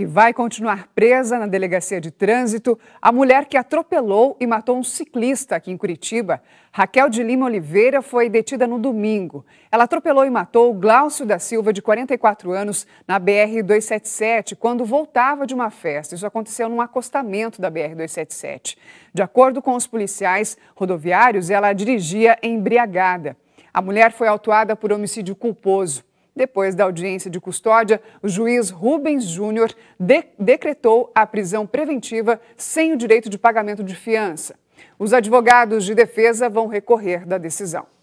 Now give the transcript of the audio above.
E vai continuar presa na delegacia de trânsito, a mulher que atropelou e matou um ciclista aqui em Curitiba. Raquel de Lima Oliveira foi detida no domingo. Ela atropelou e matou Glaucio da Silva, de 44 anos, na BR-277, quando voltava de uma festa. Isso aconteceu num acostamento da BR-277. De acordo com os policiais rodoviários, ela dirigia embriagada. A mulher foi autuada por homicídio culposo. Depois da audiência de custódia, o juiz Rubens Júnior de decretou a prisão preventiva sem o direito de pagamento de fiança. Os advogados de defesa vão recorrer da decisão.